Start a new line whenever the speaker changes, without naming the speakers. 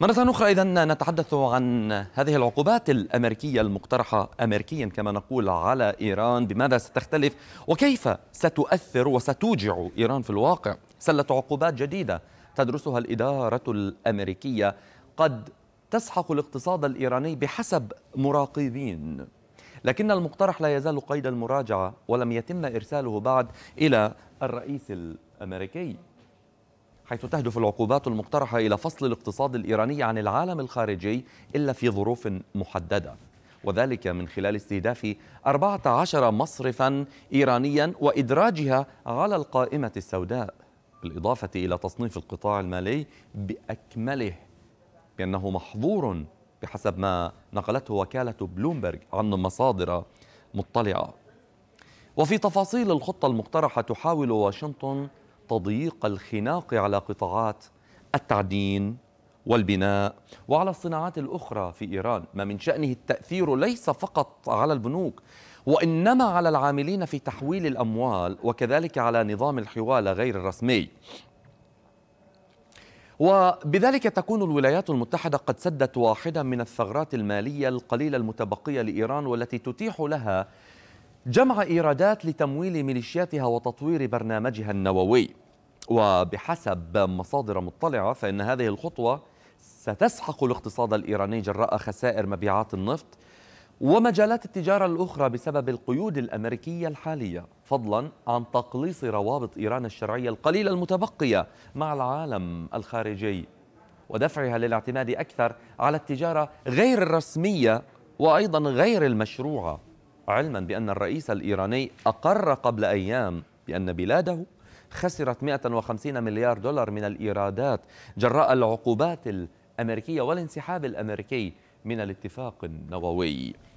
مرة أخرى إذا نتحدث عن هذه العقوبات الأمريكية المقترحة أمريكيا كما نقول على إيران بماذا ستختلف وكيف ستؤثر وستوجع إيران في الواقع سلة عقوبات جديدة تدرسها الإدارة الأمريكية قد تسحق الاقتصاد الإيراني بحسب مراقبين لكن المقترح لا يزال قيد المراجعة ولم يتم إرساله بعد إلى الرئيس الأمريكي حيث تهدف العقوبات المقترحة إلى فصل الاقتصاد الإيراني عن العالم الخارجي إلا في ظروف محددة وذلك من خلال استهداف 14 مصرفا إيرانيا وإدراجها على القائمة السوداء بالإضافة إلى تصنيف القطاع المالي بأكمله بأنه محظور بحسب ما نقلته وكالة بلومبرج عن مصادر مطلعة وفي تفاصيل الخطة المقترحة تحاول واشنطن تضييق الخناق على قطاعات التعدين والبناء وعلى الصناعات الأخرى في إيران ما من شأنه التأثير ليس فقط على البنوك وإنما على العاملين في تحويل الأموال وكذلك على نظام الحوالة غير الرسمي وبذلك تكون الولايات المتحدة قد سدت واحدة من الثغرات المالية القليلة المتبقية لإيران والتي تتيح لها جمع إيرادات لتمويل ميليشياتها وتطوير برنامجها النووي وبحسب مصادر مطلعة فإن هذه الخطوة ستسحق الاقتصاد الإيراني جراء خسائر مبيعات النفط ومجالات التجارة الأخرى بسبب القيود الأمريكية الحالية فضلا عن تقليص روابط إيران الشرعية القليلة المتبقية مع العالم الخارجي ودفعها للاعتماد أكثر على التجارة غير الرسمية وأيضا غير المشروعة علما بأن الرئيس الإيراني أقر قبل أيام بأن بلاده خسرت 150 مليار دولار من الإيرادات جراء العقوبات الأمريكية والانسحاب الأمريكي من الاتفاق النووي